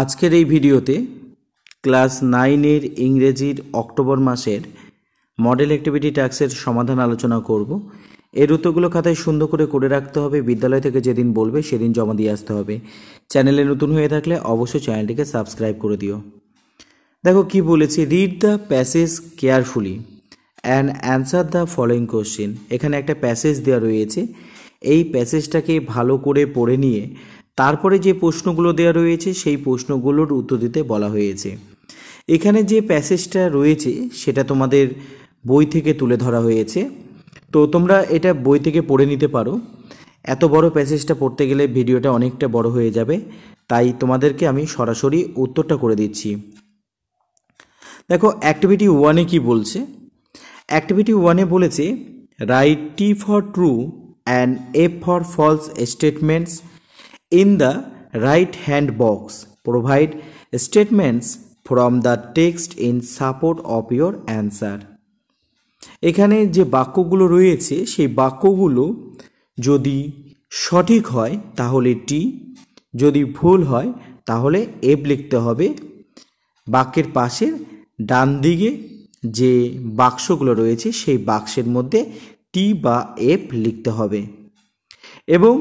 আজকের এই ভিডিওতে ক্লাস নাইনের ইংরেজির অক্টোবর মাসের মডেল অ্যাক্টিভিটি ট্যাক্সের সমাধান আলোচনা করব এর উত্তরগুলো খাতায় সুন্দর করে করে রাখতে হবে বিদ্যালয় থেকে যেদিন বলবে সেদিন জমা দিয়ে আসতে হবে চ্যানেলে নতুন হয়ে থাকলে অবশ্যই চ্যানেলটিকে সাবস্ক্রাইব করে দিও দেখো কি বলেছি read the passage carefully and answer the following question এখানে একটা প্যাসেজ দেওয়া রয়েছে এই প্যাসেজটাকে ভালো করে পড়ে নিয়ে তারপরে যে প্রশ্নগুলো দেওয়া রয়েছে সেই প্রশ্নগুলোর উত্তর দিতে বলা হয়েছে এখানে যে প্যাসেজটা রয়েছে সেটা তোমাদের বই থেকে তুলে ধরা হয়েছে তো তোমরা এটা বই থেকে পড়ে নিতে পারো এত বড় প্যাসেজটা পড়তে গেলে ভিডিওটা অনেকটা বড় হয়ে যাবে তাই তোমাদেরকে আমি সরাসরি উত্তরটা করে দিচ্ছি দেখো অ্যাক্টিভিটি ওয়ানে কি বলছে অ্যাক্টিভিটি ওয়ানে বলেছে write T for true and F for false statements in the right hand box. Provide statements from the text in support of your answer. এখানে যে বাক্যগুলো রয়েছে সেই বাক্যগুলো যদি সঠিক হয় তাহলে টি যদি ভুল হয় তাহলে এফ লিখতে হবে বাক্যের পাশের ডান দিকে যে বাক্সগুলো রয়েছে সেই বাক্সের মধ্যে টি বা এফ লিখতে হবে এবং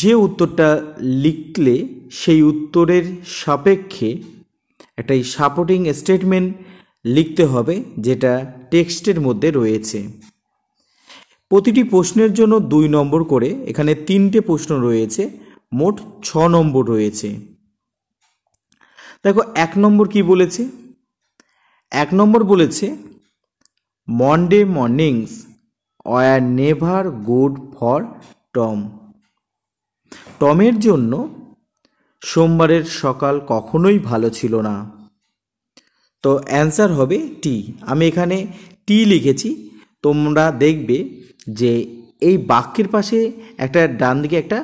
যে উত্তরটা লিখলে সেই উত্তরের সাপেক্ষে একটা সাপোর্টিং স্টেটমেন্ট লিখতে হবে যেটা টেক্সটের মধ্যে রয়েছে প্রতিটি প্রশ্নের জন্য দুই নম্বর করে এখানে তিনটে প্রশ্ন রয়েছে মোট ছ নম্বর রয়েছে দেখো এক নম্বর কি বলেছে এক নম্বর বলেছে Monday mornings were never good for Tom টমের জন্য সোমবারের সকাল কখনোই ভালো ছিল না তো অ্যান্সার হবে টি আমি এখানে টি লিখেছি তোমরা দেখবে যে এই বাক্যের পাশে একটা ডান দিকে একটা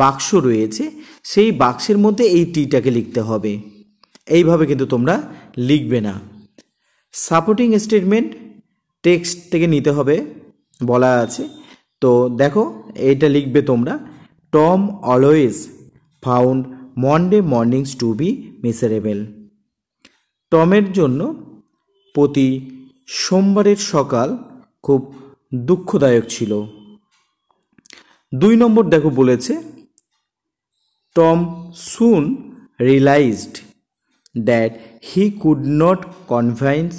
বাক্স রয়েছে সেই বাক্সের মধ্যে এই টিটাকে লিখতে হবে এইভাবে কিন্তু তোমরা লিখবে না সাপোর্টিং স্টেটমেন্ট টেক্সট থেকে নিতে হবে বলা আছে তো দেখো এটা লিখবে তোমরা Tom always found Monday mornings to be miserable টমের জন্য প্রতি সোমবারের সকাল খুব দুঃখদায়ক ছিল দুই নম্বর দেখো বলেছে Tom soon realised that he could not convince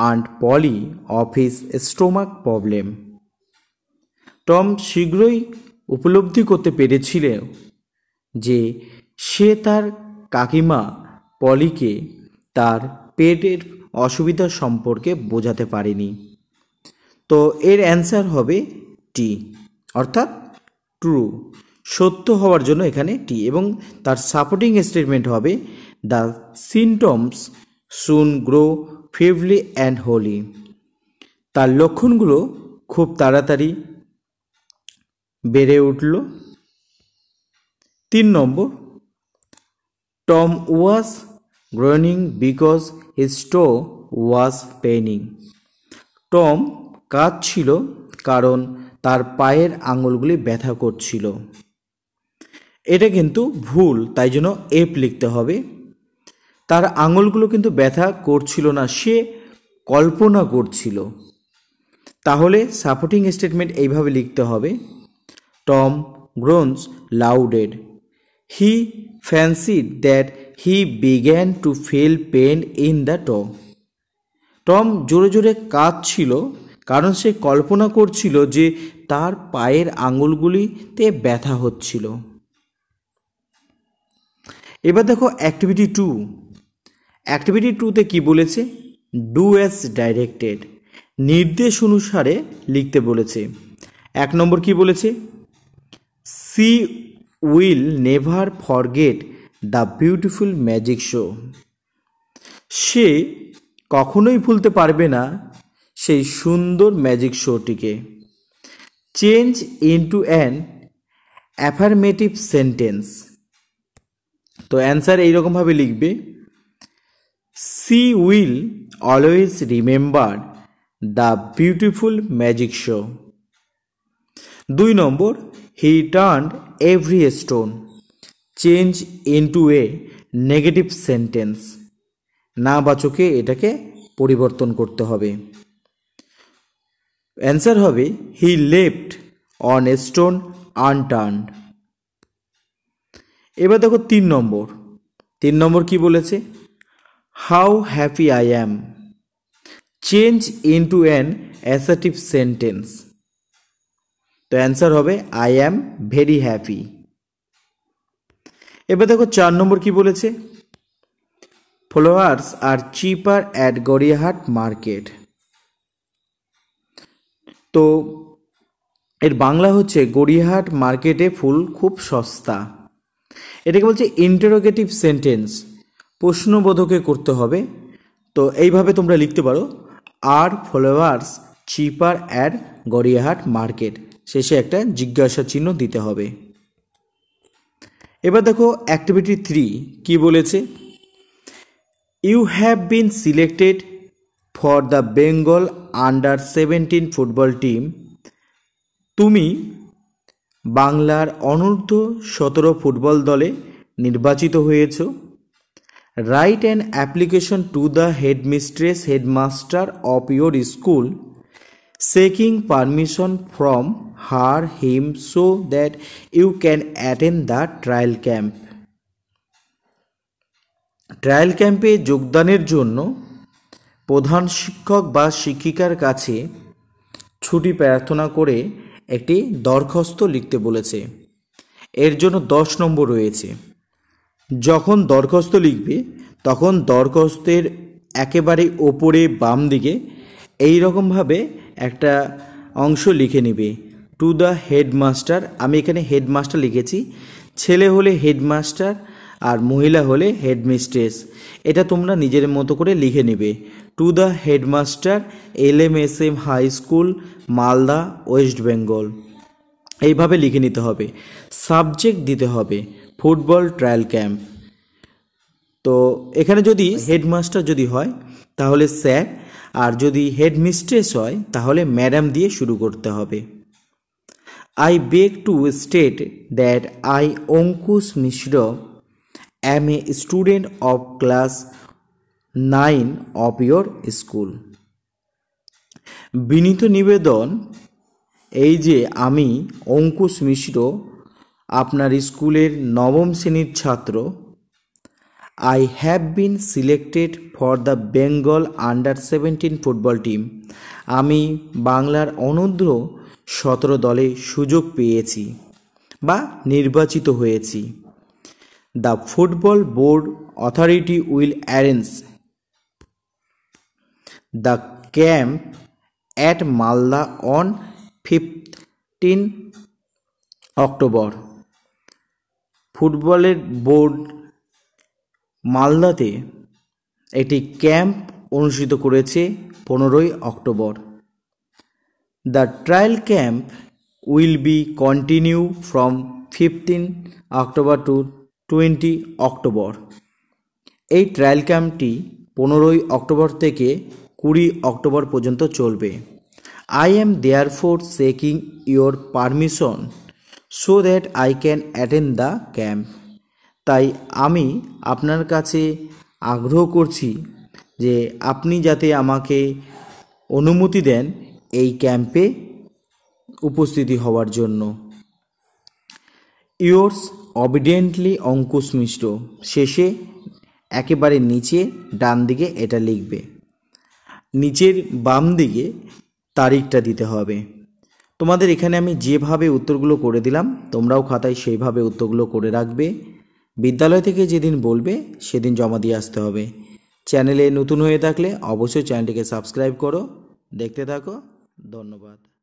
and Polly of his stomach problem Tom শীঘ্রই উপলব্ধি করতে পেরেছিল যে সে তার কাকিমা পলিকে তার পেটের অসুবিধা সম্পর্কে বোঝাতে পারেনি তো এর অ্যান্সার হবে টি অর্থাৎ ট্রু সত্য হওয়ার জন্য এখানে টি এবং তার সাপোর্টিং স্টেটমেন্ট হবে the symptoms soon grow feebly and wholly তার লক্ষণগুলো খুব তাড়াতাড়ি বেড়ে উঠল তিন নম্বর Tom was growing because his stomach was paining Tom কাঁদছিল কারণ তার পায়ের আঙুলগুলি ব্যথা করছিল এটা কিন্তু ভুল তাই জন্য এপ লিখতে হবে তার আঙুলগুলো কিন্তু ব্যথা করছিল না সে কল্পনা করছিল তাহলে সাপোর্টিং স্টেটমেন্ট এইভাবে লিখতে হবে Tom groans loudly he fancied that he began to feel pain in the Tom Tom জোরে জোরে কাঁদছিল কারণ সে কল্পনা করছিল যে তার পায়ের আঙুলগুলিতে ব্যথা হচ্ছিল এবার দেখো অ্যাক্টিভিটি টু অ্যাক্টিভিটি টুতে কি বলেছে ডু অ্যাজ ডাইরেক্টেড নির্দেশ অনুসারে লিখতে বলেছে এক নম্বর কি বলেছে she will never forget the beautiful magic show সে কখনোই ভুলতে পারবে না সেই সুন্দর ম্যাজিক শোটিকে change into an affirmative sentence তো অ্যান্সার এইরকমভাবে লিখবে she will always remember the beautiful magic show দুই number he turned every stone. Change into a negative sentence না বাচকে এটাকে পরিবর্তন করতে হবে অ্যান্সার হবে he left on a stone unturned এবার দেখো তিন নম্বর তিন নম্বর কি বলেছে how happy I am change into an assertive sentence তো অ্যান্সার হবে আই অ্যাম ভেরি হ্যাপি এবার দেখো চার নম্বর কি বলেছে flowers are cheaper at Gariahat market তো এর বাংলা হচ্ছে গড়িয়াহাট মার্কেটে ফুল খুব সস্তা এটাকে বলছে ইন্টারোগেটিভ সেন্টেন্স প্রশ্নবোধকে করতে হবে তো এইভাবে তোমরা লিখতে পারো আর flowers cheaper at Gariahat market শেষে একটা জিজ্ঞাসা চিহ্ন দিতে হবে এবার দেখো অ্যাক্টিভিটি থ্রি কি বলেছে you have been selected for the Bengal under seventeen football team তুমি বাংলার অনূর্ধ্ব সতেরো ফুটবল দলে নির্বাচিত হয়েছ write an application to the headmistress headmaster of your school seeking permission from her him so that you can attend the trial camp trial ক্যাম্পে যোগদানের জন্য প্রধান শিক্ষক বা শিক্ষিকার কাছে ছুটি প্রার্থনা করে একটি দরখাস্ত লিখতে বলেছে এর জন্য দশ নম্বর রয়েছে যখন দরখাস্ত লিখবে তখন দরখাস্তের একেবারে ওপরে বাম দিকে এই রকমভাবে একটা অংশ লিখে নিবে টু দ্য হেডমাস্টার আমি এখানে হেডমাস্টার লিখেছি ছেলে হলে হেডমাস্টার আর মহিলা হলে হেডমিস্ট্রেস এটা তোমরা নিজের মতো করে লিখে নেবে to the headmaster L M S M high school Malda West Bengal এইভাবে লিখে নিতে হবে সাবজেক্ট দিতে হবে ফুটবল ট্রায়াল ক্যাম্প তো এখানে যদি হেডমাস্টার যদি হয় তাহলে স্যার আর যদি হেড মিস্ট্রেস হয় তাহলে ম্যাডাম দিয়ে শুরু করতে হবে I beg to state that I Ankush Mishra am a student of class nine of your school বিনীত নিবেদন এই যে আমি অঙ্কুশ মিশ্র আপনার স্কুলের নবম শ্রেণীর ছাত্র I have been selected for the Bengal under seventeen football team আমি বাংলার অনুদ্র সতেরো দলে সুযোগ পেয়েছি বা নির্বাচিত হয়েছি the football board authority will arrange the camp at Malda on fifteen October ফুটবলের বোর্ড মালদাতে একটি ক্যাম্প অনুষ্ঠিত করেছে পনেরোই October the trial camp will be continue from fifteen October to twenty October এই ট্রায়াল ক্যাম্পটি পনেরোই অক্টোবর থেকে কুড়ি অক্টোবর পর্যন্ত চলবে I am therefore seeking your permission so that I can attend the camp তাই আমি আপনার কাছে আগ্রহ করছি যে আপনি যাতে আমাকে অনুমতি দেন এই ক্যাম্পে উপস্থিতি হওয়ার জন্য ইয়োর্স অবিডিয়েন্টলি অঙ্কুশ মিশ্র শেষে একেবারে নিচে ডান দিকে এটা লিখবে নিচের বাম দিকে তারিখটা দিতে হবে তোমাদের এখানে আমি যেভাবে উত্তরগুলো করে দিলাম তোমরাও খাতায় সেইভাবে উত্তরগুলো করে রাখবে বিদ্যালয় থেকে যেদিন বলবে সেদিন জমা দিয়ে আসতে হবে চ্যানেলে নতুন হয়ে থাকলে অবশ্যই চ্যানেলটিকে সাবস্ক্রাইব করো দেখতে থাকো ধন্যবাদ